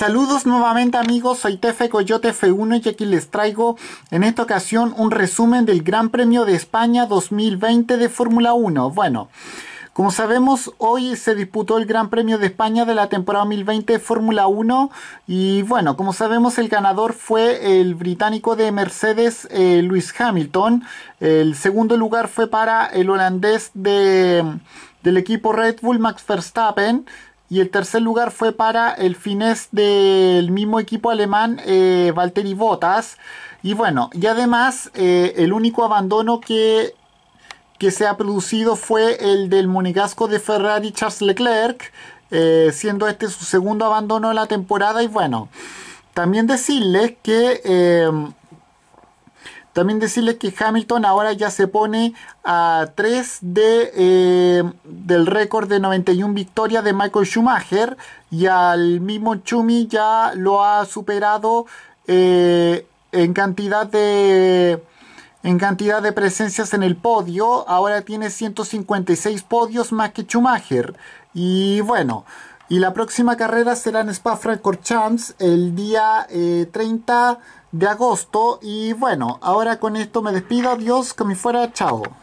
Saludos nuevamente amigos, soy Tefe Coyote F1 y aquí les traigo en esta ocasión un resumen del Gran Premio de España 2020 de Fórmula 1. Bueno, como sabemos, hoy se disputó el Gran Premio de España de la temporada 2020 de Fórmula 1 y bueno, como sabemos, el ganador fue el británico de Mercedes, eh, Luis Hamilton. El segundo lugar fue para el holandés de, del equipo Red Bull, Max Verstappen. Y el tercer lugar fue para el finés del mismo equipo alemán, eh, Valtteri Bottas. Y bueno, y además eh, el único abandono que, que se ha producido fue el del monegasco de Ferrari Charles Leclerc, eh, siendo este su segundo abandono de la temporada. Y bueno, también decirles que eh, también decirles que Hamilton ahora ya se pone a 3 eh, del récord de 91 victorias de Michael Schumacher y al mismo Chumi ya lo ha superado eh, en cantidad de en cantidad de presencias en el podio. Ahora tiene 156 podios más que Schumacher. Y bueno, y la próxima carrera será en Spa-Francorchamps el día 30 eh, de agosto. Y bueno, ahora con esto me despido. Adiós, que me fuera. Chao.